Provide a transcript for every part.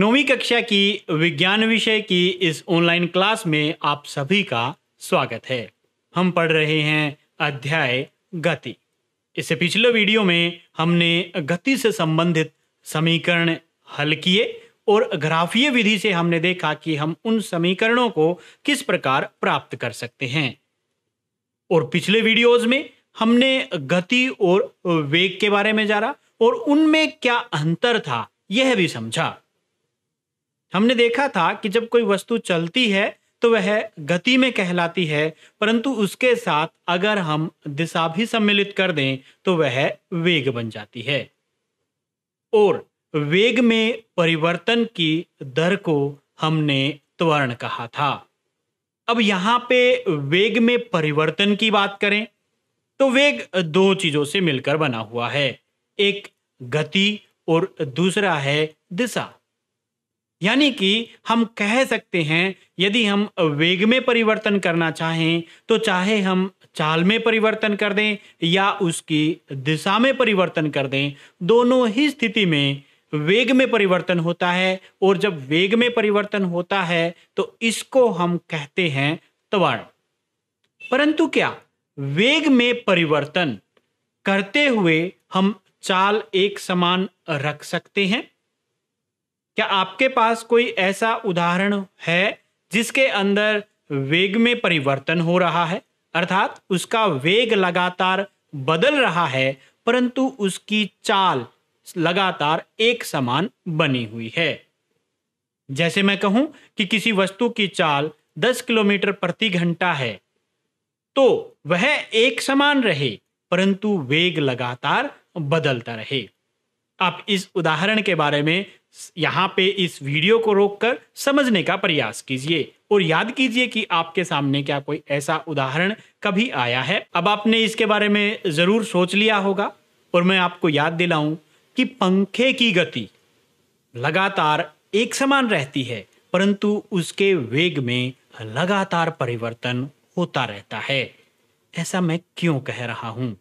नौवीं कक्षा की विज्ञान विषय की इस ऑनलाइन क्लास में आप सभी का स्वागत है हम पढ़ रहे हैं अध्याय गति इससे पिछले वीडियो में हमने गति से संबंधित समीकरण हल किए और ग्राफीय विधि से हमने देखा कि हम उन समीकरणों को किस प्रकार प्राप्त कर सकते हैं और पिछले वीडियोज में हमने गति और वेग के बारे में जाना और उनमें क्या अंतर था यह भी समझा हमने देखा था कि जब कोई वस्तु चलती है तो वह गति में कहलाती है परंतु उसके साथ अगर हम दिशा भी सम्मिलित कर दें तो वह वेग बन जाती है और वेग में परिवर्तन की दर को हमने त्वरण कहा था अब यहां पे वेग में परिवर्तन की बात करें तो वेग दो चीजों से मिलकर बना हुआ है एक गति और दूसरा है दिशा यानी कि हम कह सकते हैं यदि हम वेग में परिवर्तन करना चाहें तो चाहे हम चाल में परिवर्तन कर दें या उसकी दिशा में परिवर्तन कर दें दोनों ही स्थिति में वेग में परिवर्तन होता है और जब वेग में परिवर्तन होता है तो इसको हम कहते हैं त्वरण परंतु क्या वेग में परिवर्तन करते हुए हम चाल एक समान रख सकते हैं क्या आपके पास कोई ऐसा उदाहरण है जिसके अंदर वेग में परिवर्तन हो रहा है अर्थात उसका वेग लगातार बदल रहा है परंतु उसकी चाल लगातार एक समान बनी हुई है जैसे मैं कहूं कि किसी वस्तु की चाल 10 किलोमीटर प्रति घंटा है तो वह एक समान रहे परंतु वेग लगातार बदलता रहे आप इस उदाहरण के बारे में यहाँ पे इस वीडियो को रोककर समझने का प्रयास कीजिए और याद कीजिए कि आपके सामने क्या कोई ऐसा उदाहरण कभी आया है अब आपने इसके बारे में ज़रूर सोच लिया होगा और मैं आपको याद दिलाऊं कि पंखे की गति लगातार एक समान रहती है परंतु उसके वेग में लगातार परिवर्तन होता रहता है ऐसा मैं क्यों कह रहा हूं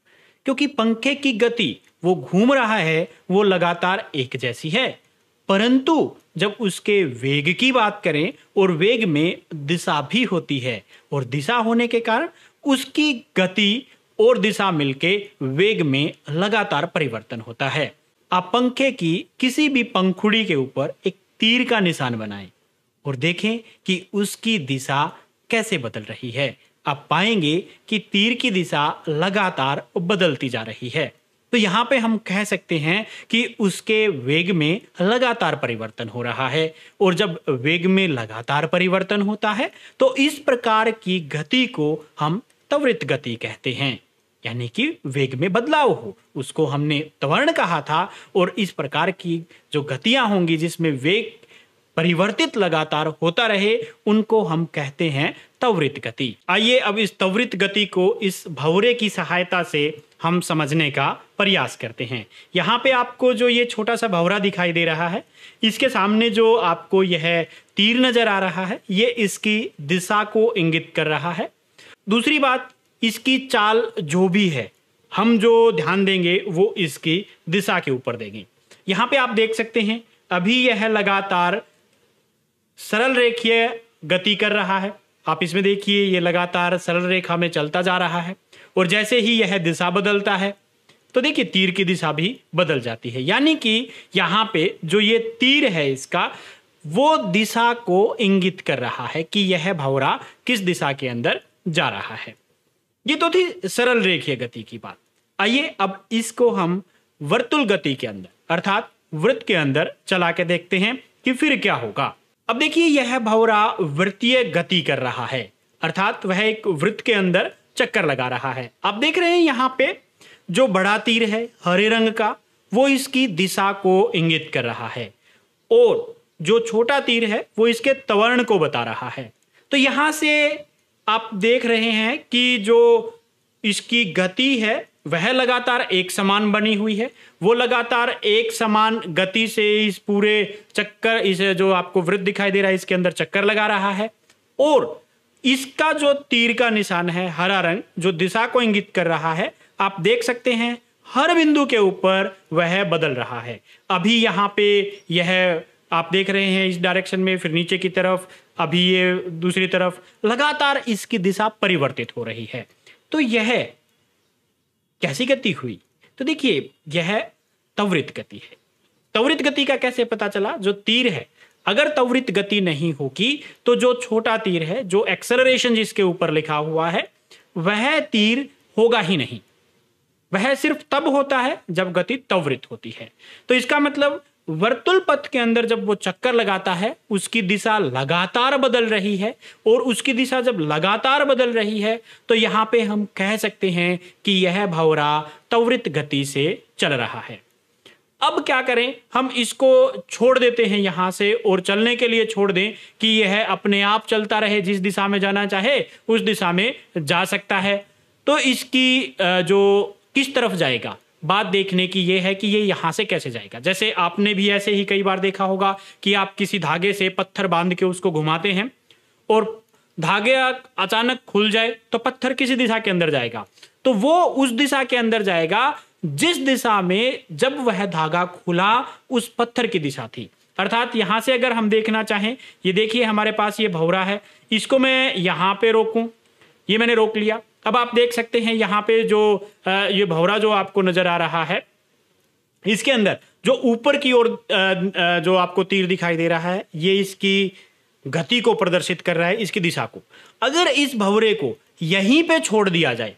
क्योंकि पंखे की गति वो घूम रहा है वो लगातार एक जैसी है परंतु जब उसके वेग की बात करें और वेग में दिशा भी होती है और दिशा होने के कारण उसकी गति और दिशा मिलके वेग में लगातार परिवर्तन होता है आप पंखे की किसी भी पंखुड़ी के ऊपर एक तीर का निशान बनाएं और देखें कि उसकी दिशा कैसे बदल रही है आप पाएंगे कि तीर की दिशा लगातार बदलती जा रही है तो यहाँ पे हम कह सकते हैं कि उसके वेग में लगातार परिवर्तन हो रहा है और जब वेग में लगातार परिवर्तन होता है तो इस प्रकार की गति को हम त्वरित गति कहते हैं यानी कि वेग में बदलाव हो उसको हमने त्वरण कहा था और इस प्रकार की जो गतियां होंगी जिसमें वेग परिवर्तित लगातार होता रहे उनको हम कहते हैं तवृत गति आइए अब इस त्वरित गति को इस भवरे की सहायता से हम समझने का प्रयास करते हैं यहाँ पे आपको जो ये छोटा सा भवरा दिखाई दे रहा है इसके सामने जो आपको यह तीर नजर आ रहा है ये इसकी दिशा को इंगित कर रहा है दूसरी बात इसकी चाल जो भी है हम जो ध्यान देंगे वो इसकी दिशा के ऊपर देंगे यहाँ पे आप देख सकते हैं अभी यह लगातार सरल रेखीय गति कर रहा है आप इसमें देखिए ये लगातार सरल रेखा में चलता जा रहा है और जैसे ही यह दिशा बदलता है तो देखिए तीर की दिशा भी बदल जाती है यानी कि यहाँ पे जो ये तीर है इसका वो दिशा को इंगित कर रहा है कि यह भवरा किस दिशा के अंदर जा रहा है ये तो थी सरल रेखीय गति की बात आइए अब इसको हम वर्तुल गति के अंदर अर्थात वृत्त के अंदर चला के देखते हैं कि फिर क्या होगा अब देखिए यह भवरा वृत्तीय गति कर रहा है अर्थात वह एक वृत्त के अंदर चक्कर लगा रहा है आप देख रहे हैं यहाँ पे जो बड़ा तीर है हरे रंग का वो इसकी दिशा को इंगित कर रहा है और जो छोटा तीर है वो इसके तवर्ण को बता रहा है तो यहाँ से आप देख रहे हैं कि जो इसकी गति है वह लगातार एक समान बनी हुई है वो लगातार एक समान गति से इस पूरे चक्कर इस जो आपको वृत्त दिखाई दे रहा है इसके अंदर चक्कर लगा रहा है और इसका जो तीर का निशान है हरा रंग जो दिशा को इंगित कर रहा है आप देख सकते हैं हर बिंदु के ऊपर वह बदल रहा है अभी यहाँ पे यह आप देख रहे हैं इस डायरेक्शन में फिर नीचे की तरफ अभी ये दूसरी तरफ लगातार इसकी दिशा परिवर्तित हो रही है तो यह कैसी गति हुई तो देखिए यह त्वरित गति है त्वरित गति का कैसे पता चला जो तीर है अगर तवृत गति नहीं होगी तो जो छोटा तीर है जो एक्सलरेशन जिसके ऊपर लिखा हुआ है वह तीर होगा ही नहीं वह सिर्फ तब होता है जब गति त्वरित होती है तो इसका मतलब वर्तुल पथ के अंदर जब वो चक्कर लगाता है उसकी दिशा लगातार बदल रही है और उसकी दिशा जब लगातार बदल रही है तो यहाँ पे हम कह सकते हैं कि यह भवरा त्वरित गति से चल रहा है अब क्या करें हम इसको छोड़ देते हैं यहां से और चलने के लिए छोड़ दें कि यह अपने आप चलता रहे जिस दिशा में जाना चाहे उस दिशा में जा सकता है तो इसकी जो किस तरफ जाएगा बात देखने की ये है कि ये यहाँ से कैसे जाएगा जैसे आपने भी ऐसे ही कई बार देखा होगा कि आप किसी धागे से पत्थर बांध के उसको घुमाते हैं और धागे अचानक खुल जाए तो पत्थर किसी दिशा के अंदर जाएगा तो वो उस दिशा के अंदर जाएगा जिस दिशा में जब वह धागा खुला उस पत्थर की दिशा थी अर्थात यहां से अगर हम देखना चाहें ये देखिए हमारे पास ये भवरा है इसको मैं यहां पे रोकूं ये मैंने रोक लिया अब आप देख सकते हैं यहाँ पे जो ये भवरा जो आपको नजर आ रहा है इसके अंदर जो ऊपर की ओर जो आपको तीर दिखाई दे रहा है ये इसकी गति को प्रदर्शित कर रहा है इसकी दिशा को अगर इस भवरे को यहीं पे छोड़ दिया जाए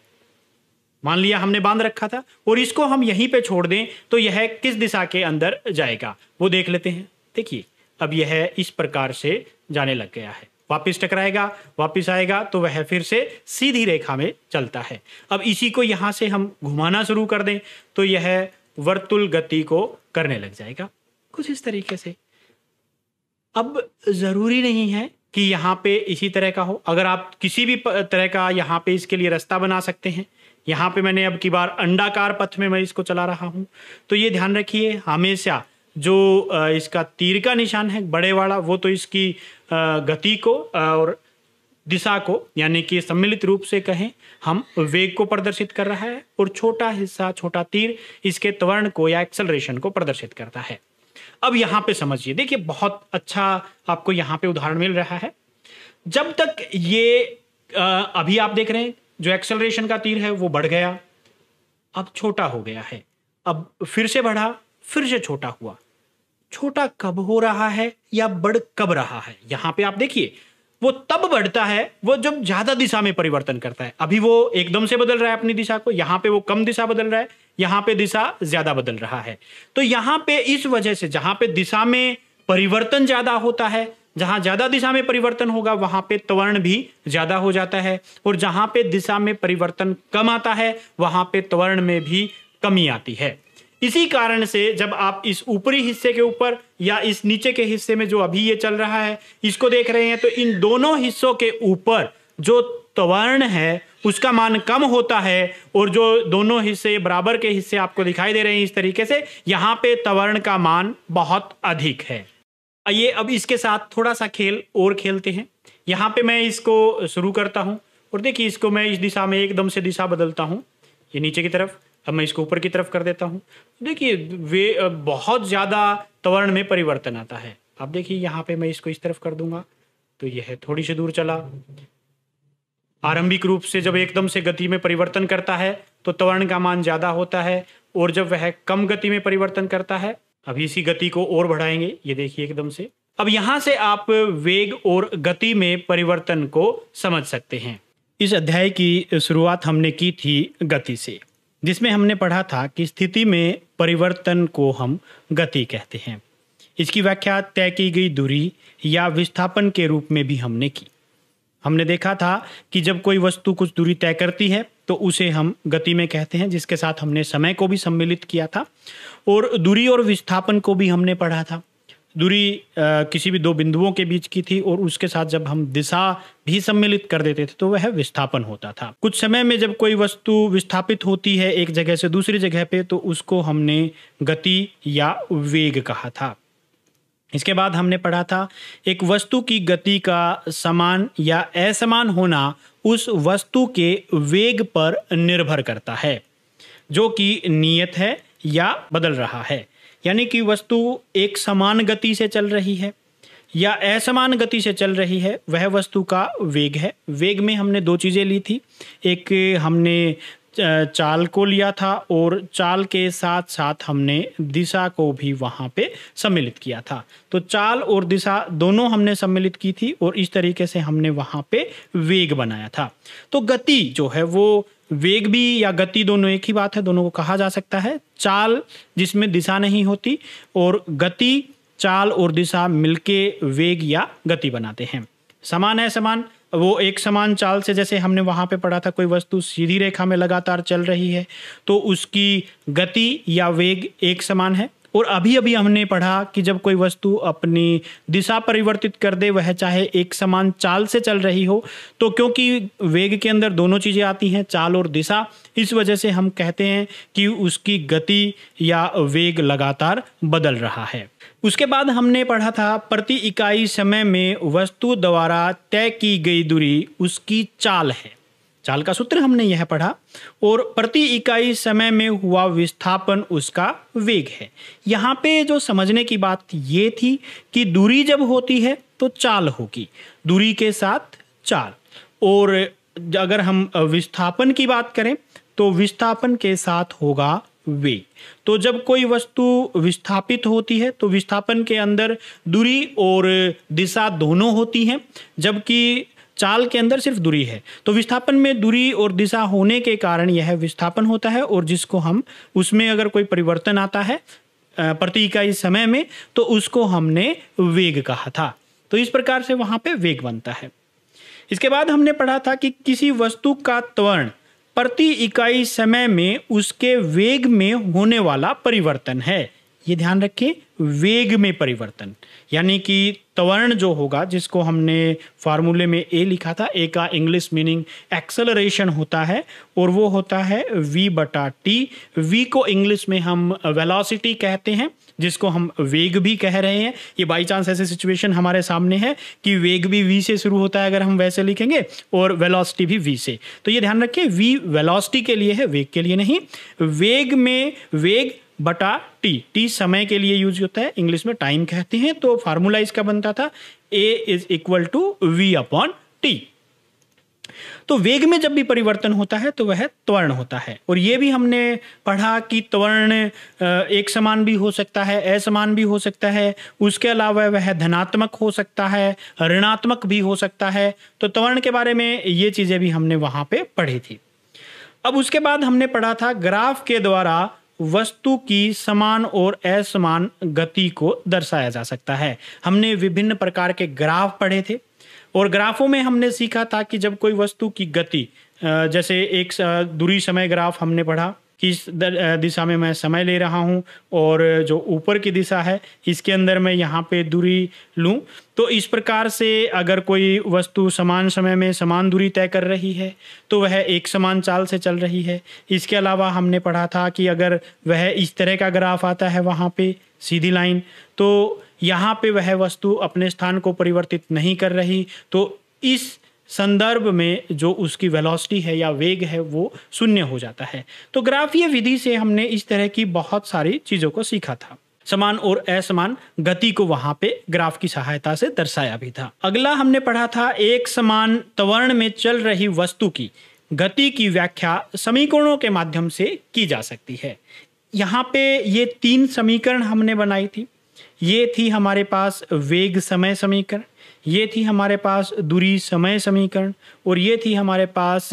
मान लिया हमने बांध रखा था और इसको हम यहीं पे छोड़ दें तो यह किस दिशा के अंदर जाएगा वो देख लेते हैं देखिए अब यह इस प्रकार से जाने लग गया है वापस टकराएगा वापस आएगा तो वह फिर से सीधी रेखा में चलता है अब इसी को यहाँ से हम घुमाना शुरू कर दें तो यह वर्तुल गति को करने लग जाएगा कुछ इस तरीके से अब ज़रूरी नहीं है कि यहाँ पे इसी तरह का हो अगर आप किसी भी तरह का यहाँ पे इसके लिए रास्ता बना सकते हैं यहाँ पे मैंने अब की बार अंडाकार पथ में मैं इसको चला रहा हूँ तो ये ध्यान रखिए हमेशा जो इसका तीर का निशान है बड़े वाला वो तो इसकी गति को और दिशा को यानी कि सम्मिलित रूप से कहें हम वेग को प्रदर्शित कर रहा है और छोटा हिस्सा छोटा तीर इसके त्वरण को या एक्सलरेशन को प्रदर्शित करता है अब यहां पे समझिए देखिए बहुत अच्छा आपको यहाँ पे उदाहरण मिल रहा है जब तक ये अभी आप देख रहे हैं जो एक्सेलरेशन का तीर है वो बढ़ गया अब छोटा हो गया है अब फिर से बढ़ा फिर से छोटा हुआ छोटा कब हो रहा है या बढ़ कब रहा है यहां पे आप देखिए वो तब बढ़ता है वो जब ज्यादा दिशा में परिवर्तन करता है अभी वो एकदम से बदल रहा है अपनी दिशा को यहाँ पे वो कम दिशा बदल रहा है यहां पे दिशा ज्यादा बदल रहा है तो यहाँ पे इस वजह से जहां पे दिशा में परिवर्तन ज्यादा होता है जहां ज्यादा दिशा में परिवर्तन होगा वहां पे त्वरण भी ज्यादा हो जाता है और जहां पे दिशा में परिवर्तन कम आता है वहां पे त्वरण में भी कमी आती है इसी कारण से जब आप इस ऊपरी हिस्से के ऊपर या इस नीचे के हिस्से में जो अभी ये चल रहा है इसको देख रहे हैं तो इन दोनों हिस्सों के ऊपर जो त्वरण है उसका मान कम होता है और जो दोनों हिस्से बराबर के हिस्से आपको दिखाई दे रहे हैं इस तरीके से यहाँ पे त्वरण का मान बहुत अधिक है ये अब इसके साथ थोड़ा सा खेल और खेलते हैं यहाँ पे मैं इसको शुरू करता हूँ और देखिए इसको मैं इस दिशा में एकदम से दिशा बदलता हूँ ये नीचे की तरफ अब मैं इसको ऊपर की तरफ कर देता हूँ देखिए वे बहुत ज़्यादा त्वरण में परिवर्तन आता है अब देखिए यहाँ पे मैं इसको इस तरफ कर दूंगा तो यह थोड़ी सी दूर चला आरंभिक रूप से जब एकदम से गति में परिवर्तन करता है तो त्वरण का मान ज़्यादा होता है और जब वह कम गति में परिवर्तन करता है अब इसी गति को और बढ़ाएंगे ये देखिए एकदम से अब यहाँ से आप वेग और गति में परिवर्तन को समझ सकते हैं इस अध्याय की शुरुआत हमने की थी गति से जिसमें हमने पढ़ा था कि स्थिति में परिवर्तन को हम गति कहते हैं इसकी व्याख्या तय की गई दूरी या विस्थापन के रूप में भी हमने की हमने देखा था कि जब कोई वस्तु कुछ दूरी तय करती है तो उसे हम गति में कहते हैं जिसके साथ हमने समय को भी सम्मिलित किया था और दूरी और विस्थापन को भी हमने पढ़ा था दूरी किसी भी दो बिंदुओं के बीच की थी और उसके साथ जब हम दिशा भी सम्मिलित कर देते थे तो वह विस्थापन होता था कुछ समय में जब कोई वस्तु विस्थापित होती है एक जगह से दूसरी जगह पे तो उसको हमने गति या वेग कहा था इसके बाद हमने पढ़ा था एक वस्तु की गति का समान या असमान होना उस वस्तु के वेग पर निर्भर करता है जो कि नियत है या बदल रहा है यानी कि वस्तु एक समान गति से चल रही है या असमान गति से चल रही है वह वस्तु का वेग है वेग में हमने दो चीज़ें ली थी एक हमने चाल को लिया था और चाल के साथ साथ हमने दिशा को भी वहाँ पे सम्मिलित किया था तो चाल और दिशा दोनों हमने सम्मिलित की थी और इस तरीके से हमने वहाँ पे वेग बनाया था तो गति जो है वो वेग भी या गति दोनों एक ही बात है दोनों को कहा जा सकता है चाल जिसमें दिशा नहीं होती और गति चाल और दिशा मिलके वेग या गति बनाते हैं समान है समान वो एक समान चाल से जैसे हमने वहाँ पे पढ़ा था कोई वस्तु सीधी रेखा में लगातार चल रही है तो उसकी गति या वेग एक समान है और अभी अभी हमने पढ़ा कि जब कोई वस्तु अपनी दिशा परिवर्तित कर दे वह चाहे एक समान चाल से चल रही हो तो क्योंकि वेग के अंदर दोनों चीज़ें आती हैं चाल और दिशा इस वजह से हम कहते हैं कि उसकी गति या वेग लगातार बदल रहा है उसके बाद हमने पढ़ा था प्रति इकाई समय में वस्तु द्वारा तय की गई दूरी उसकी चाल है चाल का सूत्र हमने यह पढ़ा और प्रति इकाई समय में हुआ विस्थापन उसका वेग है यहाँ पे जो समझने की बात ये थी कि दूरी जब होती है तो चाल होगी दूरी के साथ चाल और अगर हम विस्थापन की बात करें तो विस्थापन के साथ होगा वे तो जब कोई वस्तु विस्थापित होती है तो विस्थापन के अंदर दूरी और दिशा दोनों होती हैं जबकि चाल के अंदर सिर्फ दूरी है तो विस्थापन में दूरी और दिशा होने के कारण यह विस्थापन होता है और जिसको हम उसमें अगर कोई परिवर्तन आता है प्रति इकाई समय में तो उसको हमने वेग कहा था तो इस प्रकार से वहां पे वेग बनता है इसके बाद हमने पढ़ा था कि किसी वस्तु का त्वरण प्रति इकाई समय में उसके वेग में होने वाला परिवर्तन है ये ध्यान रखिए वेग में परिवर्तन यानी कि त्वरण जो होगा जिसको हमने फार्मूले में ए लिखा था ए का इंग्लिश मीनिंग एक्सेलरेशन होता है और वो होता है वी बटा टी वी को इंग्लिश में हम वेलोसिटी कहते हैं जिसको हम वेग भी कह रहे हैं ये बाई चांस ऐसे सिचुएशन हमारे सामने है कि वेग भी वी से शुरू होता है अगर हम वैसे लिखेंगे और वेलोसिटी भी वी से तो ये ध्यान रखिए वी वेलोसिटी के लिए है वेग के लिए नहीं वेग में वेग बटा टी टी समय के लिए यूज होता है इंग्लिश में टाइम कहते हैं तो फार्मूला इसका बनता था A is equal to V upon T तो वेग में जब भी परिवर्तन होता है तो वह त्वरण होता है और यह भी हमने पढ़ा कि त्वरण एक समान भी हो सकता है असमान भी हो सकता है उसके अलावा वह धनात्मक हो सकता है ऋणात्मक भी हो सकता है तो त्वरण के बारे में ये चीज़ें भी हमने वहां पे पढ़ी थी अब उसके बाद हमने पढ़ा था ग्राफ के द्वारा वस्तु की समान और असमान गति को दर्शाया जा सकता है हमने विभिन्न प्रकार के ग्राफ पढ़े थे और ग्राफों में हमने सीखा था कि जब कोई वस्तु की गति जैसे एक दूरी समय ग्राफ हमने पढ़ा कि इस दिशा में मैं समय ले रहा हूँ और जो ऊपर की दिशा है इसके अंदर मैं यहाँ पे दूरी लूँ तो इस प्रकार से अगर कोई वस्तु समान समय में समान दूरी तय कर रही है तो वह एक समान चाल से चल रही है इसके अलावा हमने पढ़ा था कि अगर वह इस तरह का ग्राफ आता है वहाँ पे सीधी लाइन तो यहाँ पे वह वस्तु अपने स्थान को परिवर्तित नहीं कर रही तो इस संदर्भ में जो उसकी वेलोसिटी है या वेग है वो शून्य हो जाता है तो ग्राफीय विधि से हमने इस तरह की बहुत सारी चीज़ों को सीखा था समान और असमान गति को वहां पे ग्राफ की सहायता से दर्शाया भी था अगला हमने पढ़ा था एक समान तवर्ण में चल रही वस्तु की गति की व्याख्या समीकरणों के माध्यम से की जा सकती है यहाँ पे ये तीन समीकरण हमने बनाई थी ये थी हमारे पास वेग समय समीकरण ये थी हमारे पास दूरी समय समीकरण और ये थी हमारे पास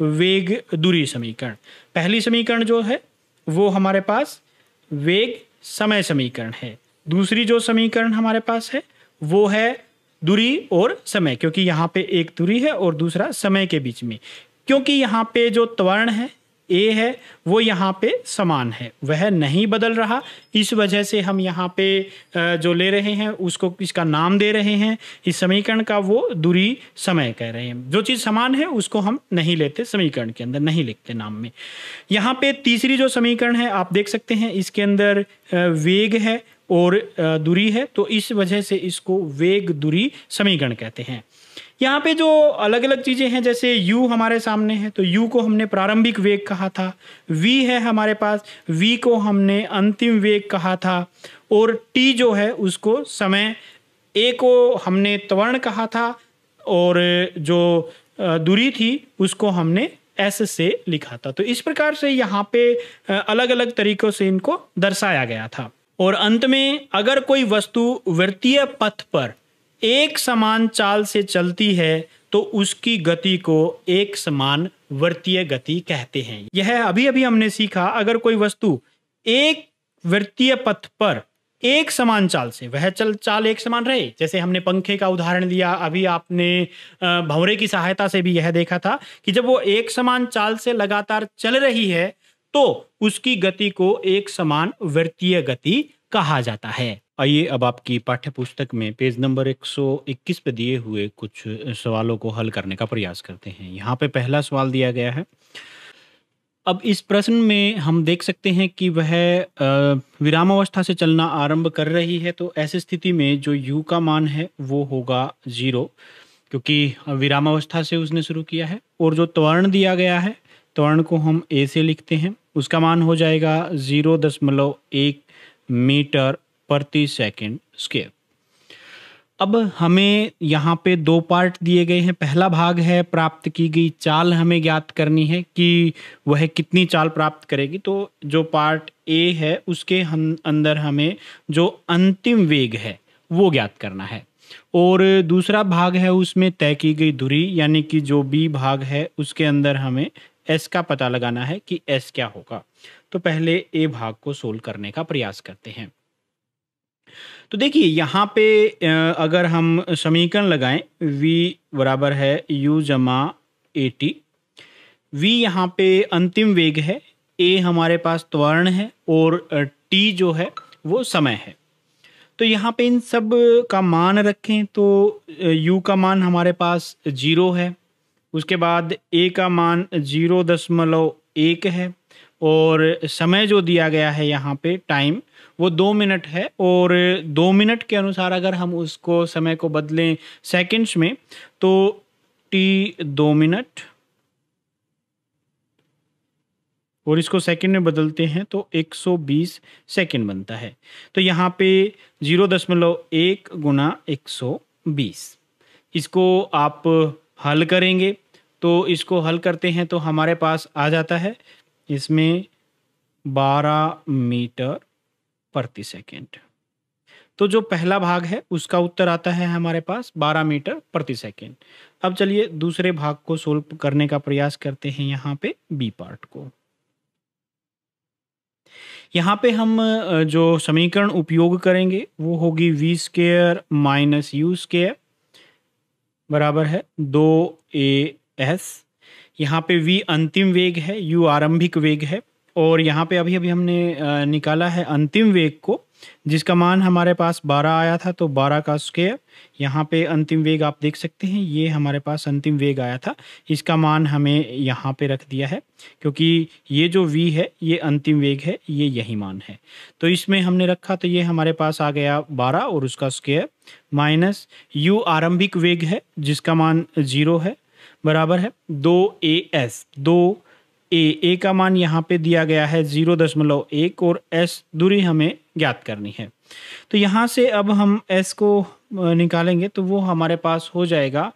वेग दूरी समीकरण पहली समीकरण जो है वो हमारे पास वेग समय समीकरण है दूसरी जो समीकरण हमारे पास है वो है दूरी और समय क्योंकि यहाँ पे एक दूरी है और दूसरा समय के बीच में क्योंकि यहाँ पे जो त्वरण है ए है वो यहाँ पे समान है वह नहीं बदल रहा इस वजह से हम यहाँ पे जो ले रहे हैं उसको इसका नाम दे रहे हैं इस समीकरण का वो दूरी समय कह रहे हैं जो चीज़ समान है उसको हम नहीं लेते समीकरण के अंदर नहीं लिखते नाम में यहाँ पे तीसरी जो समीकरण है आप देख सकते हैं इसके अंदर वेग है और दूरी है तो इस वजह से इसको वेग दूरी समीकरण कहते हैं यहाँ पे जो अलग अलग चीज़ें हैं जैसे यू हमारे सामने है तो यू को हमने प्रारंभिक वेग कहा था वी है हमारे पास वी को हमने अंतिम वेग कहा था और टी जो है उसको समय ए को हमने त्वरण कहा था और जो दूरी थी उसको हमने एस से लिखा था तो इस प्रकार से यहाँ पे अलग अलग तरीक़ों से इनको दर्शाया गया था और अंत में अगर कोई वस्तु वृत्तीय पथ पर एक समान चाल से चलती है तो उसकी गति को एक समान वृत्तीय गति कहते हैं यह अभी अभी हमने सीखा अगर कोई वस्तु एक वृत्तीय पथ पर एक समान चाल से वह चल चाल एक समान रहे जैसे हमने पंखे का उदाहरण लिया अभी आपने भंवरे की सहायता से भी यह देखा था कि जब वो एक समान चाल से लगातार चल रही है तो उसकी गति को एक समान वृत्तीय गति कहा जाता है आइए अब आपकी पाठ्य पुस्तक में पेज नंबर 121 पे दिए हुए कुछ सवालों को हल करने का प्रयास करते हैं यहाँ पे पहला सवाल दिया गया है अब इस प्रश्न में हम देख सकते हैं कि वह विरामावस्था से चलना आरंभ कर रही है तो ऐसी स्थिति में जो यू का मान है वो होगा ज़ीरो क्योंकि विरामावस्था से उसने शुरू किया है और जो त्वर्ण दिया गया है त्वर्ण को हम ए से लिखते हैं उसका मान हो जाएगा ज़ीरो दशमलव एक मीटर प्रति सेकंड स्केयर अब हमें यहाँ पे दो पार्ट दिए गए हैं पहला भाग है प्राप्त की गई चाल हमें ज्ञात करनी है कि वह कितनी चाल प्राप्त करेगी तो जो पार्ट ए है उसके हम अंदर हमें जो अंतिम वेग है वो ज्ञात करना है और दूसरा भाग है उसमें तय की गई दूरी यानी कि जो बी भाग है उसके अंदर हमें एस का पता लगाना है कि एस क्या होगा तो पहले ए भाग को सोल्व करने का प्रयास करते हैं तो देखिए यहाँ पे अगर हम समीकरण लगाएं v बराबर है u जमा ए टी वी यहाँ पे अंतिम वेग है ए हमारे पास त्वरण है और टी जो है वो समय है तो यहाँ पे इन सब का मान रखें तो यू का मान हमारे पास जीरो है उसके बाद ए का मान जीरो दशमलव एक है और समय जो दिया गया है यहाँ पे टाइम वो दो मिनट है और दो मिनट के अनुसार अगर हम उसको समय को बदलें सेकंड्स में तो टी दो मिनट और इसको सेकंड में बदलते हैं तो 120 सेकंड बनता है तो यहाँ पे जीरो दशमलव एक गुना एक इसको आप हल करेंगे तो इसको हल करते हैं तो हमारे पास आ जाता है इसमें 12 मीटर प्रति सेकेंड तो जो पहला भाग है उसका उत्तर आता है हमारे पास 12 मीटर प्रति सेकेंड अब चलिए दूसरे भाग को सोल्व करने का प्रयास करते हैं यहाँ पे बी पार्ट को यहाँ पे हम जो समीकरण उपयोग करेंगे वो होगी V square minus U square बराबर है दो ए एस यहाँ पे वी अंतिम वेग है यू आरंभिक वेग है और यहाँ पे अभी अभी हमने निकाला है अंतिम वेग को जिसका मान हमारे पास 12 आया था तो 12 का स्केयर यहाँ पे अंतिम वेग आप देख सकते हैं ये हमारे पास अंतिम वेग आया था इसका मान हमें यहाँ पे रख दिया है क्योंकि ये जो v है ये अंतिम वेग है ये यही मान है तो इसमें हमने रखा तो ये हमारे पास आ गया 12 और उसका स्केयर माइनस u आरंभिक वेग है जिसका मान ज़ीरो है बराबर है दो ए एस दो ए ए का मान यहाँ पे दिया गया है जीरो दशमलव एक और एस दूरी हमें ज्ञात करनी है तो यहाँ से अब हम एस को निकालेंगे तो वो हमारे पास हो जाएगा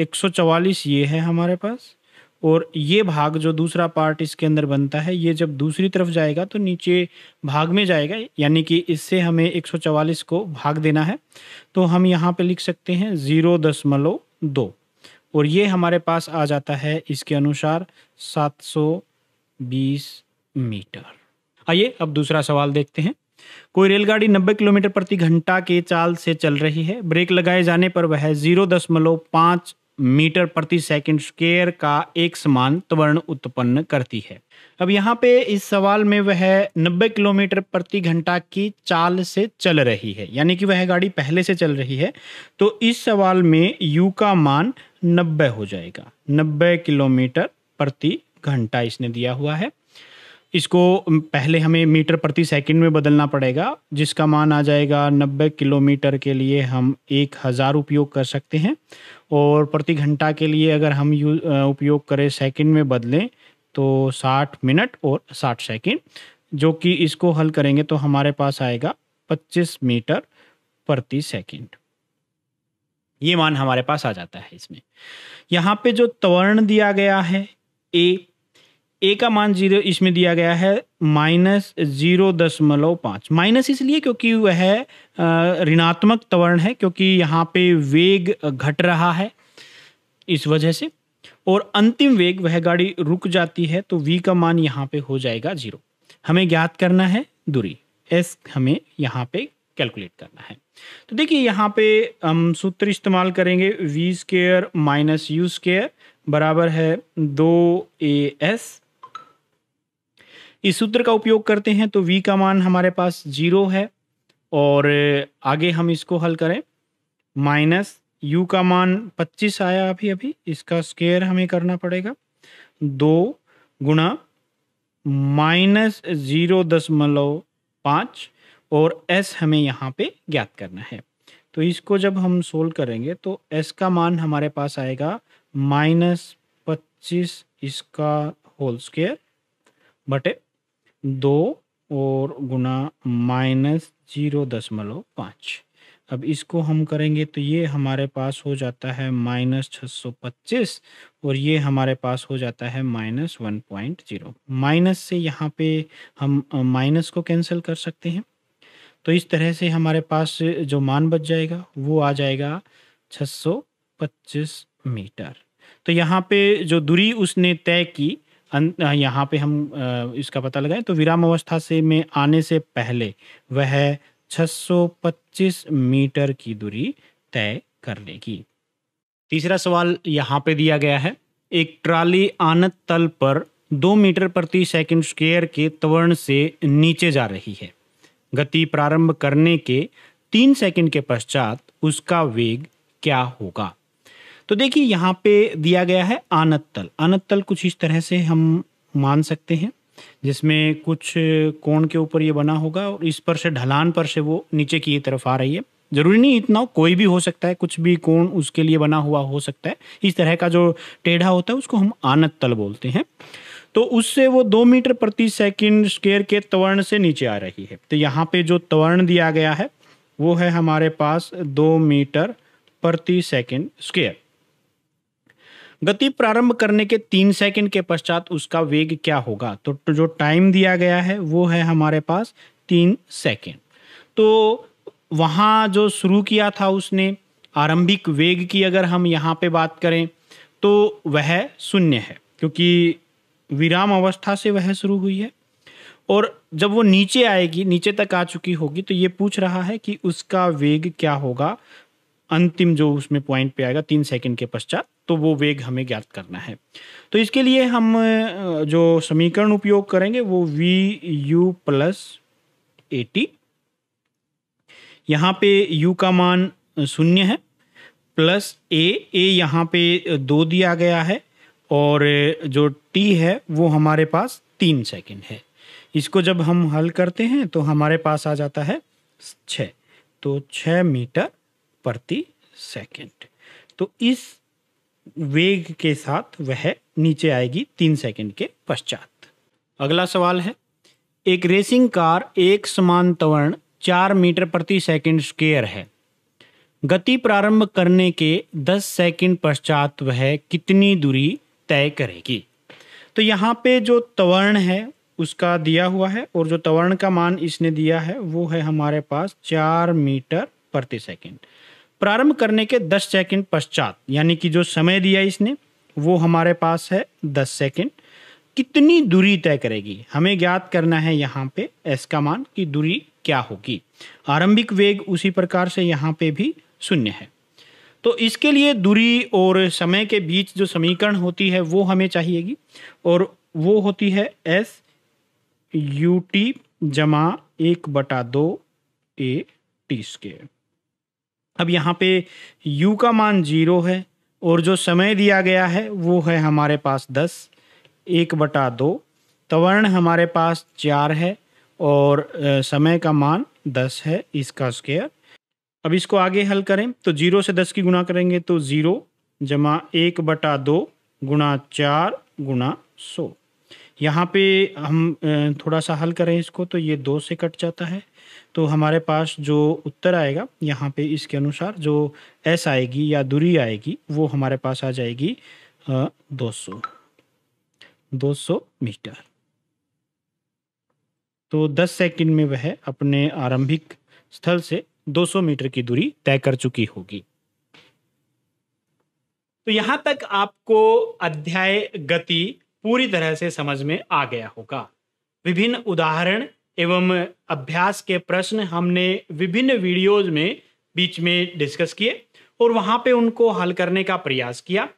एक सौ चवालीस ये है हमारे पास और ये भाग जो दूसरा पार्ट इसके अंदर बनता है ये जब दूसरी तरफ जाएगा तो नीचे भाग में जाएगा यानी कि इससे हमें 144 को भाग देना है तो हम यहाँ पे लिख सकते हैं ज़ीरो दशमलव दो और ये हमारे पास आ जाता है इसके अनुसार 720 मीटर आइए अब दूसरा सवाल देखते हैं कोई रेलगाड़ी 90 किलोमीटर प्रति घंटा के चाल से चल रही है ब्रेक लगाए जाने पर वह जीरो दशमलव पांच मीटर प्रति सेकंड स्केयर का एक समान त्वरण उत्पन्न करती है अब यहाँ पे इस सवाल में वह 90 किलोमीटर प्रति घंटा की चाल से चल रही है यानी कि वह गाड़ी पहले से चल रही है तो इस सवाल में यू का मान नब्बे हो जाएगा नब्बे किलोमीटर प्रति घंटा इसने दिया हुआ है इसको पहले हमें मीटर प्रति सेकंड में बदलना पड़ेगा जिसका मान आ जाएगा नब्बे किलोमीटर के लिए हम एक हज़ार उपयोग कर सकते हैं और प्रति घंटा के लिए अगर हम यू उपयोग करें सेकंड में बदलें तो साठ मिनट और साठ सेकंड जो कि इसको हल करेंगे तो हमारे पास आएगा पच्चीस मीटर प्रति सेकंड ये मान हमारे पास आ जाता है इसमें यहाँ पे जो त्वरण दिया गया है ए ए का मान जीरो इसमें दिया गया है माइनस जीरो दशमलव पाँच माइनस इसलिए क्योंकि वह ऋणात्मक त्वरण है क्योंकि यहाँ पे वेग घट रहा है इस वजह से और अंतिम वेग वह गाड़ी रुक जाती है तो वी का मान यहाँ पे हो जाएगा जीरो हमें ज्ञात करना है दूरी एस हमें यहाँ पे कैलकुलेट करना है तो देखिए यहाँ पे हम सूत्र इस्तेमाल करेंगे V square minus U square बराबर है दो ए एस इस सूत्र का उपयोग करते हैं तो वी का मान हमारे पास जीरो है और आगे हम इसको हल करें माइनस यू का मान पच्चीस आया अभी अभी इसका स्केयर हमें करना पड़ेगा दो गुणा माइनस जीरो दशमलव पाँच और एस हमें यहाँ पे ज्ञात करना है तो इसको जब हम सोल्व करेंगे तो एस का मान हमारे पास आएगा माइनस पच्चीस इसका होल स्केयर बटे दो और गुना माइनस जीरो दशमलव पाँच अब इसको हम करेंगे तो ये हमारे पास हो जाता है माइनस छः सौ पच्चीस और ये हमारे पास हो जाता है minus one point zero minus से यहाँ पे हम माइनस को कैंसिल कर सकते हैं तो इस तरह से हमारे पास जो मान बच जाएगा वो आ जाएगा 625 मीटर तो यहाँ पे जो दूरी उसने तय की यहाँ पे हम इसका पता लगाएं तो विराम अवस्था से में आने से पहले वह 625 मीटर की दूरी तय कर लेगी तीसरा सवाल यहाँ पे दिया गया है एक ट्राली आनत तल पर दो मीटर प्रति सेकंड स्क्वेयर के त्वरण से नीचे जा रही है गति प्रारंभ करने के तीन सेकंड के पश्चात उसका वेग क्या होगा तो देखिए यहाँ पे दिया गया है आनत तल कुछ इस तरह से हम मान सकते हैं जिसमें कुछ कोण के ऊपर ये बना होगा और इस पर से ढलान पर से वो नीचे की तरफ आ रही है जरूरी नहीं इतना कोई भी हो सकता है कुछ भी कोण उसके लिए बना हुआ हो सकता है इस तरह का जो टेढ़ा होता है उसको हम आनत तल बोलते हैं तो उससे वो दो मीटर प्रति सेकंड स्केयर के त्वरण से नीचे आ रही है तो यहाँ पे जो त्वरण दिया गया है वो है हमारे पास दो मीटर प्रति सेकंड स्केयर गति प्रारंभ करने के तीन सेकंड के पश्चात उसका वेग क्या होगा तो जो टाइम दिया गया है वो है हमारे पास तीन सेकंड तो वहाँ जो शुरू किया था उसने आरंभिक वेग की अगर हम यहाँ पे बात करें तो वह शून्य है क्योंकि विराम अवस्था से वह शुरू हुई है और जब वो नीचे आएगी नीचे तक आ चुकी होगी तो ये पूछ रहा है कि उसका वेग क्या होगा अंतिम जो उसमें पॉइंट पे आएगा तीन सेकंड के पश्चात तो वो वेग हमें ज्ञात करना है तो इसके लिए हम जो समीकरण उपयोग करेंगे वो V U plus A T यहाँ पे u का मान शून्य है प्लस ए ए यहाँ पे दो दिया गया है और जो टी है वो हमारे पास तीन सेकेंड है इसको जब हम हल करते हैं तो हमारे पास आ जाता है छ तो छ मीटर प्रति सेकेंड तो इस वेग के साथ वह नीचे आएगी तीन सेकेंड के पश्चात अगला सवाल है एक रेसिंग कार एक समान तवर्ण चार मीटर प्रति सेकेंड स्केयर है गति प्रारंभ करने के दस सेकेंड पश्चात वह कितनी दूरी तय करेगी तो यहाँ पे जो तवर्ण है उसका दिया हुआ है और जो तवर्ण का मान इसने दिया है वो है हमारे पास चार मीटर प्रति सेकंड प्रारंभ करने के दस सेकंड पश्चात यानी कि जो समय दिया इसने वो हमारे पास है दस सेकंड कितनी दूरी तय करेगी हमें ज्ञात करना है यहाँ पे एस का मान की दूरी क्या होगी आरंभिक वेग उसी प्रकार से यहाँ पे भी शून्य है तो इसके लिए दूरी और समय के बीच जो समीकरण होती है वो हमें चाहिएगी और वो होती है एस यू टी जमा एक बटा दो ए टी स्केयर अब यहाँ पे u का मान जीरो है और जो समय दिया गया है वो है हमारे पास दस एक बटा दो त्वरण हमारे पास चार है और समय का मान दस है इसका स्केयर अब इसको आगे हल करें तो जीरो से दस की गुना करेंगे तो जीरो जमा एक बटा दो गुणा चार गुणा सौ यहाँ पे हम थोड़ा सा हल करें इसको तो ये दो से कट जाता है तो हमारे पास जो उत्तर आएगा यहाँ पे इसके अनुसार जो एस आएगी या दूरी आएगी वो हमारे पास आ जाएगी दो सौ दो सौ मीटर तो दस सेकंड में वह अपने आरंभिक स्थल से 200 मीटर की दूरी तय कर चुकी होगी तो यहां तक आपको अध्याय गति पूरी तरह से समझ में आ गया होगा विभिन्न उदाहरण एवं अभ्यास के प्रश्न हमने विभिन्न वीडियोज में बीच में डिस्कस किए और वहां पे उनको हल करने का प्रयास किया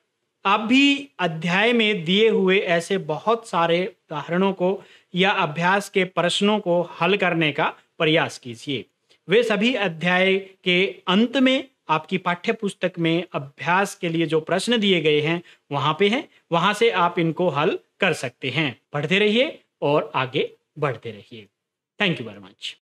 आप भी अध्याय में दिए हुए ऐसे बहुत सारे उदाहरणों को या अभ्यास के प्रश्नों को हल करने का प्रयास कीजिए वे सभी अध्याय के अंत में आपकी पाठ्य पुस्तक में अभ्यास के लिए जो प्रश्न दिए गए हैं वहां पे हैं वहां से आप इनको हल कर सकते हैं पढ़ते रहिए और आगे बढ़ते रहिए थैंक यू वेरी मच